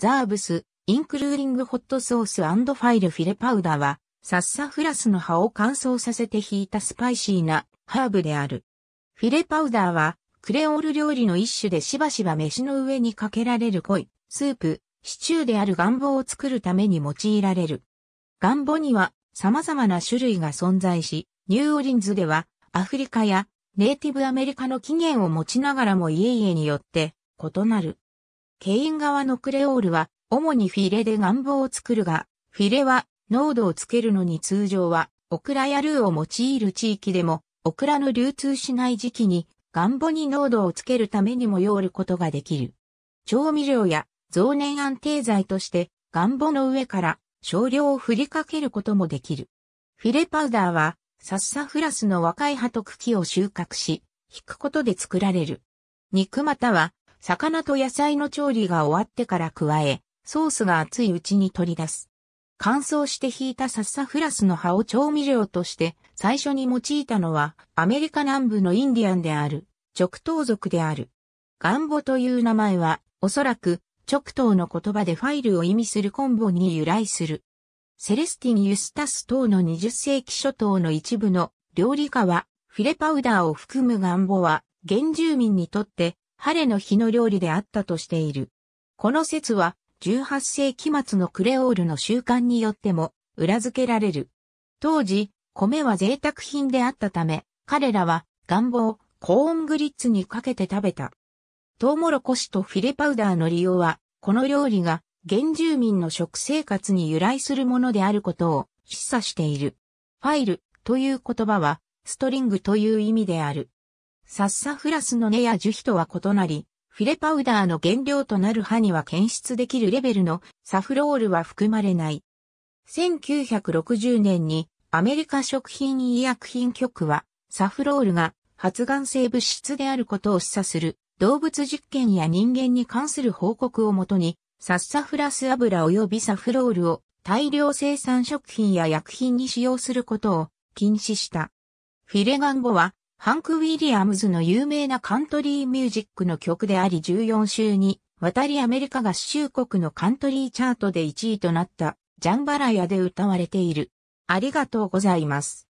ザーブス、インクルーリングホットソースファイルフィレパウダーは、サッサフラスの葉を乾燥させて引いたスパイシーなハーブである。フィレパウダーは、クレオール料理の一種でしばしば飯の上にかけられる濃い、スープ、シチューである願望を作るために用いられる。願望には様々な種類が存在し、ニューオリンズではアフリカやネイティブアメリカの起源を持ちながらも家々によって異なる。ケイン側のクレオールは、主にフィレで願望を作るが、フィレは、濃度をつけるのに通常は、オクラやルーを用いる地域でも、オクラの流通しない時期に、ガンボに濃度をつけるためにも用ることができる。調味料や増年安定剤として、ガンボの上から少量を振りかけることもできる。フィレパウダーは、サッサフラスの若い葉と茎を収穫し、引くことで作られる。肉または魚と野菜の調理が終わってから加え、ソースが熱いうちに取り出す。乾燥して引いたサッサフラスの葉を調味料として最初に用いたのはアメリカ南部のインディアンである直頭族である。ガンボという名前はおそらく直頭の言葉でファイルを意味するコンボに由来する。セレスティン・ユスタス等の20世紀初頭の一部の料理家はフィレパウダーを含むガンボは原住民にとって晴れの日の料理であったとしている。この説は、18世紀末のクレオールの習慣によっても裏付けられる。当時、米は贅沢品であったため、彼らは、願望、コーングリッツにかけて食べた。トウモロコシとフィレパウダーの利用は、この料理が原住民の食生活に由来するものであることを示唆している。ファイルという言葉は、ストリングという意味である。サッサフラスの根や樹皮とは異なり、フィレパウダーの原料となる歯には検出できるレベルのサフロールは含まれない。1960年にアメリカ食品医薬品局はサフロールが発がん性物質であることを示唆する動物実験や人間に関する報告をもとにサッサフラス油及びサフロールを大量生産食品や薬品に使用することを禁止した。フィレガン語はハンク・ウィリアムズの有名なカントリーミュージックの曲であり14週に渡りアメリカ合衆国のカントリーチャートで1位となったジャンバラヤで歌われている。ありがとうございます。